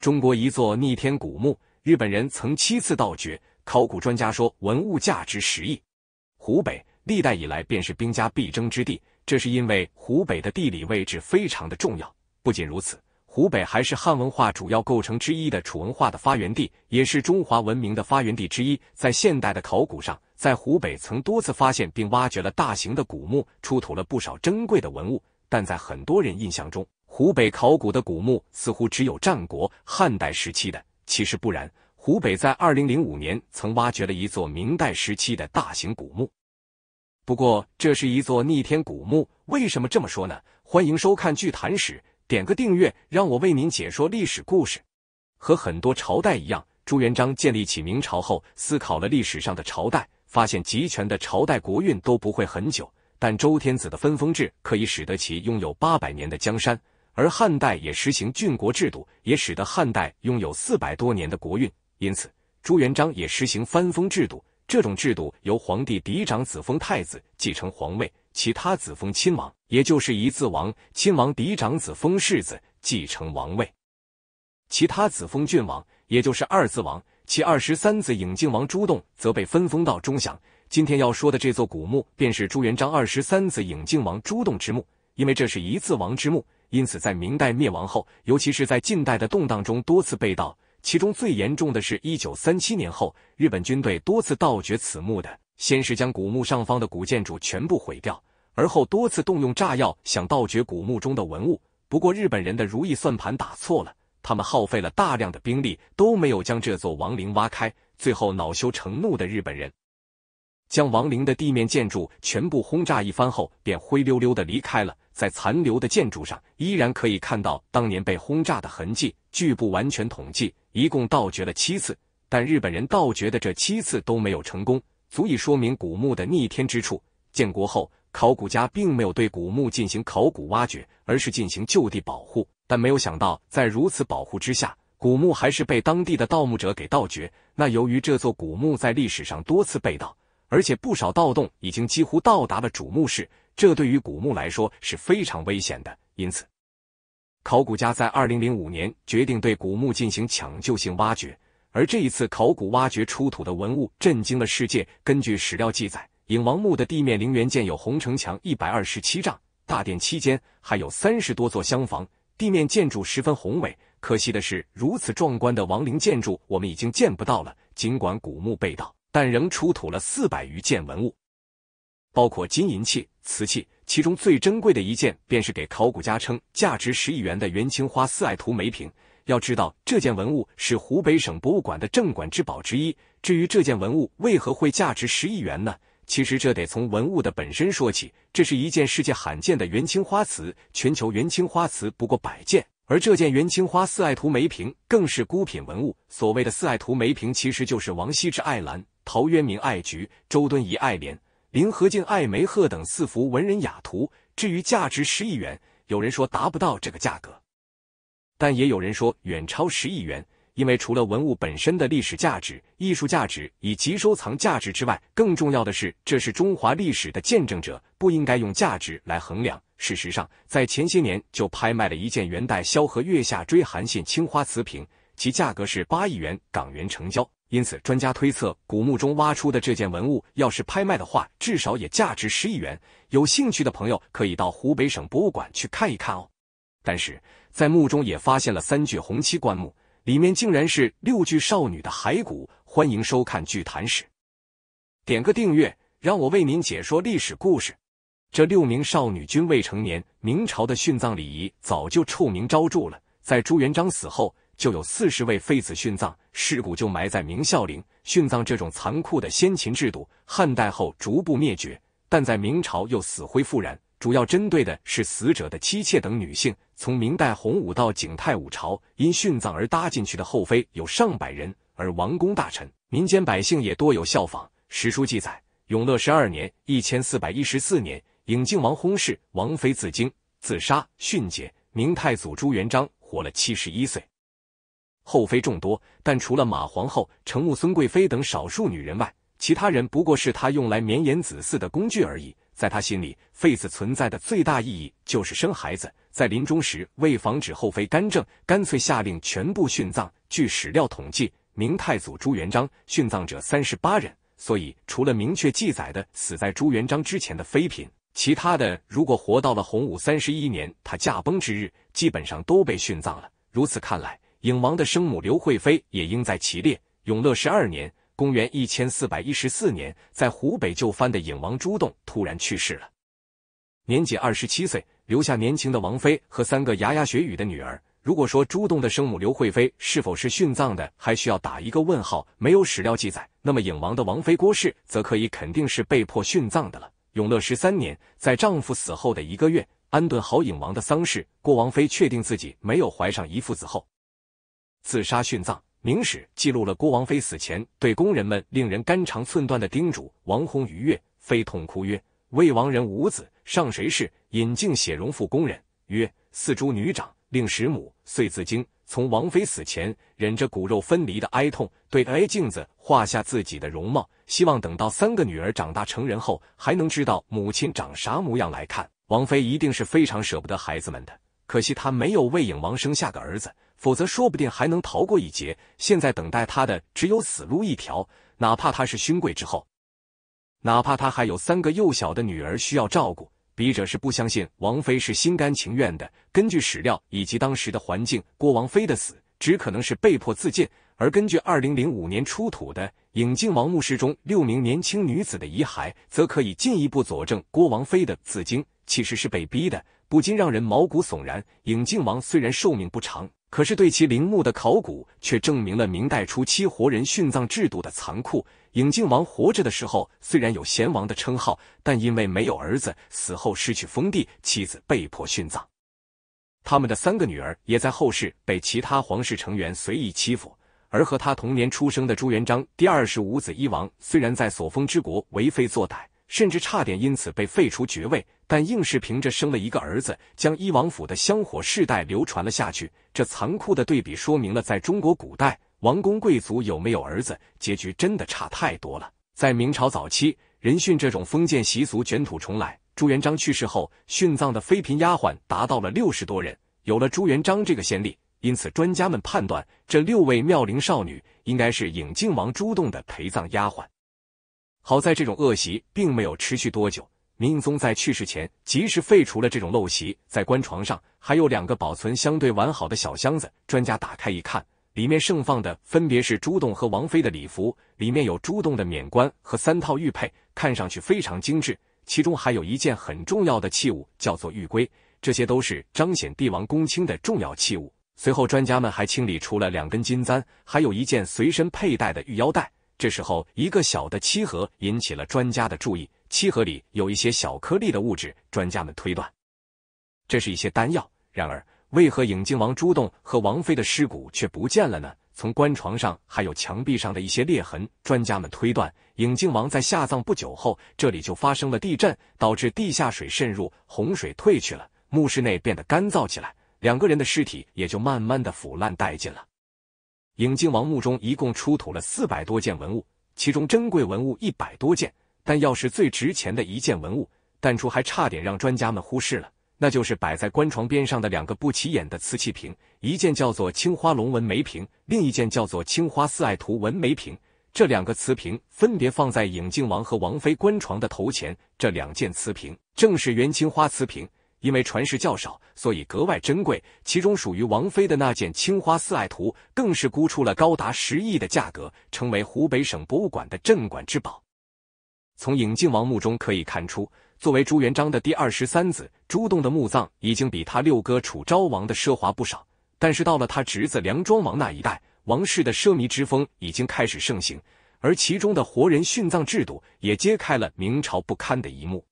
中国一座逆天古墓，日本人曾七次盗掘，考古专家说文物价值十亿。湖北历代以来便是兵家必争之地，这是因为湖北的地理位置非常的重要。不仅如此，湖北还是汉文化主要构成之一的楚文化的发源地，也是中华文明的发源地之一。在现代的考古上，在湖北曾多次发现并挖掘了大型的古墓，出土了不少珍贵的文物，但在很多人印象中。湖北考古的古墓似乎只有战国、汉代时期的，其实不然。湖北在二零零五年曾挖掘了一座明代时期的大型古墓，不过这是一座逆天古墓。为什么这么说呢？欢迎收看《剧谈史》，点个订阅，让我为您解说历史故事。和很多朝代一样，朱元璋建立起明朝后，思考了历史上的朝代，发现集权的朝代国运都不会很久，但周天子的分封制可以使得其拥有八百年的江山。而汉代也实行郡国制度，也使得汉代拥有四百多年的国运。因此，朱元璋也实行藩封制度。这种制度由皇帝嫡长子封太子，继承皇位；其他子封亲王，也就是一字王。亲王嫡长子封世子，继承王位；其他子封郡王，也就是二字王。其二十三子尹敬王朱栋则被分封到中享。今天要说的这座古墓，便是朱元璋二十三子尹敬王朱栋之墓，因为这是一字王之墓。因此，在明代灭亡后，尤其是在近代的动荡中多次被盗。其中最严重的是一九三七年后，日本军队多次盗掘此墓的。先是将古墓上方的古建筑全部毁掉，而后多次动用炸药想盗掘古墓中的文物。不过日本人的如意算盘打错了，他们耗费了大量的兵力都没有将这座王陵挖开。最后恼羞成怒的日本人，将亡灵的地面建筑全部轰炸一番后，便灰溜溜的离开了。在残留的建筑上，依然可以看到当年被轰炸的痕迹。据不完全统计，一共盗掘了七次，但日本人盗掘的这七次都没有成功，足以说明古墓的逆天之处。建国后，考古家并没有对古墓进行考古挖掘，而是进行就地保护。但没有想到，在如此保护之下，古墓还是被当地的盗墓者给盗掘。那由于这座古墓在历史上多次被盗，而且不少盗洞已经几乎到达了主墓室。这对于古墓来说是非常危险的，因此，考古家在二零零五年决定对古墓进行抢救性挖掘。而这一次考古挖掘出土的文物震惊了世界。根据史料记载，影王墓的地面陵园建有红城墙一百二十七丈，大殿期间，还有三十多座厢房，地面建筑十分宏伟。可惜的是，如此壮观的王陵建筑，我们已经见不到了。尽管古墓被盗，但仍出土了四百余件文物，包括金银器。瓷器，其中最珍贵的一件便是给考古家称价值十亿元的元青花四爱图梅瓶。要知道，这件文物是湖北省博物馆的镇馆之宝之一。至于这件文物为何会价值十亿元呢？其实这得从文物的本身说起。这是一件世界罕见的元青花瓷，全球元青花瓷不过百件，而这件元青花四爱图梅瓶更是孤品文物。所谓的四爱图梅瓶，其实就是王羲之爱兰、陶渊明爱菊、周敦颐爱莲。林和靖、艾梅鹤等四幅文人雅图，至于价值十亿元，有人说达不到这个价格，但也有人说远超十亿元。因为除了文物本身的历史价值、艺术价值以及收藏价值之外，更重要的是这是中华历史的见证者，不应该用价值来衡量。事实上，在前些年就拍卖了一件元代萧何月下追韩信青花瓷瓶，其价格是八亿元港元成交。因此，专家推测，古墓中挖出的这件文物，要是拍卖的话，至少也价值十亿元。有兴趣的朋友可以到湖北省博物馆去看一看哦。但是，在墓中也发现了三具红漆棺木，里面竟然是六具少女的骸骨。欢迎收看《剧谈史》，点个订阅，让我为您解说历史故事。这六名少女均未成年。明朝的殉葬礼仪早就臭名昭著了，在朱元璋死后。就有四十位妃子殉葬，尸骨就埋在明孝陵。殉葬这种残酷的先秦制度，汉代后逐步灭绝，但在明朝又死灰复燃。主要针对的是死者的妻妾等女性。从明代洪武到景泰五朝，因殉葬而搭进去的后妃有上百人，而王公大臣、民间百姓也多有效仿。史书记载，永乐十二年（一千四百一十四年），颖靖王薨逝，王妃自经自杀殉节。明太祖朱元璋活了七十一岁。后妃众多，但除了马皇后、成穆、孙贵妃等少数女人外，其他人不过是他用来绵延子嗣的工具而已。在他心里，妃子存在的最大意义就是生孩子。在临终时，为防止后妃干政，干脆下令全部殉葬。据史料统计，明太祖朱元璋殉葬者三十八人。所以，除了明确记载的死在朱元璋之前的妃嫔，其他的如果活到了洪武三十一年他驾崩之日，基本上都被殉葬了。如此看来。影王的生母刘惠妃也应在其列。永乐十二年（公元一千四百一十四年），在湖北就藩的影王朱栋突然去世了，年仅二十七岁，留下年轻的王妃和三个牙牙学语的女儿。如果说朱栋的生母刘惠妃是否是殉葬的，还需要打一个问号，没有史料记载。那么影王的王妃郭氏则可以肯定是被迫殉葬的了。永乐十三年，在丈夫死后的一个月，安顿好影王的丧事，郭王妃确定自己没有怀上遗腹子后。自杀殉葬。《明史》记录了郭王妃死前对工人们令人肝肠寸断的叮嘱。王弘于月，妃痛哭曰：“魏王人无子，上谁氏？’引敬写容妇宫人曰：“四诸女长，令十母，遂自惊。”从王妃死前忍着骨肉分离的哀痛，对挨镜子画下自己的容貌，希望等到三个女儿长大成人后，还能知道母亲长啥模样来看。王妃一定是非常舍不得孩子们的，可惜她没有为影王生下个儿子。否则，说不定还能逃过一劫。现在等待他的只有死路一条。哪怕他是勋贵之后，哪怕他还有三个幼小的女儿需要照顾，笔者是不相信王妃是心甘情愿的。根据史料以及当时的环境，郭王妃的死只可能是被迫自尽。而根据二零零五年出土的影镜王墓室中六名年轻女子的遗骸，则可以进一步佐证郭王妃的自尽其实是被逼的，不禁让人毛骨悚然。影镜王虽然寿命不长。可是对其陵墓的考古却证明了明代初期活人殉葬制度的残酷。影靖王活着的时候虽然有贤王的称号，但因为没有儿子，死后失去封地，妻子被迫殉葬。他们的三个女儿也在后世被其他皇室成员随意欺负。而和他同年出生的朱元璋第二十五子一王，虽然在所封之国为非作歹。甚至差点因此被废除爵位，但硬是凭着生了一个儿子，将伊王府的香火世代流传了下去。这残酷的对比说明了，在中国古代，王公贵族有没有儿子，结局真的差太多了。在明朝早期，人殉这种封建习俗卷土重来。朱元璋去世后，殉葬的妃嫔丫鬟达到了六十多人。有了朱元璋这个先例，因此专家们判断，这六位妙龄少女应该是颖靖王朱栋的陪葬丫鬟。好在这种恶习并没有持续多久，明宗在去世前及时废除了这种陋习。在棺床上还有两个保存相对完好的小箱子，专家打开一看，里面盛放的分别是朱栋和王妃的礼服，里面有朱栋的冕冠和三套玉佩，看上去非常精致。其中还有一件很重要的器物，叫做玉圭，这些都是彰显帝王公卿的重要器物。随后，专家们还清理出了两根金簪，还有一件随身佩戴的玉腰带。这时候，一个小的漆盒引起了专家的注意。漆盒里有一些小颗粒的物质，专家们推断，这是一些丹药。然而，为何影镜王朱栋和王妃的尸骨却不见了呢？从棺床上还有墙壁上的一些裂痕，专家们推断，影镜王在下葬不久后，这里就发生了地震，导致地下水渗入，洪水退去了，墓室内变得干燥起来，两个人的尸体也就慢慢的腐烂殆尽了。影靖王墓中一共出土了四百多件文物，其中珍贵文物一百多件。但要是最值钱的一件文物，淡出还差点让专家们忽视了，那就是摆在棺床边上的两个不起眼的瓷器瓶。一件叫做青花龙纹梅瓶，另一件叫做青花四爱图纹梅瓶。这两个瓷瓶分别放在影靖王和王妃棺床的头前。这两件瓷瓶正是元青花瓷瓶。因为传世较少，所以格外珍贵。其中属于王妃的那件青花四爱图，更是估出了高达十亿的价格，成为湖北省博物馆的镇馆之宝。从影镜王墓中可以看出，作为朱元璋的第二十三子，朱栋的墓葬已经比他六哥楚昭王的奢华不少。但是到了他侄子梁庄王那一代，王室的奢靡之风已经开始盛行，而其中的活人殉葬制度，也揭开了明朝不堪的一幕。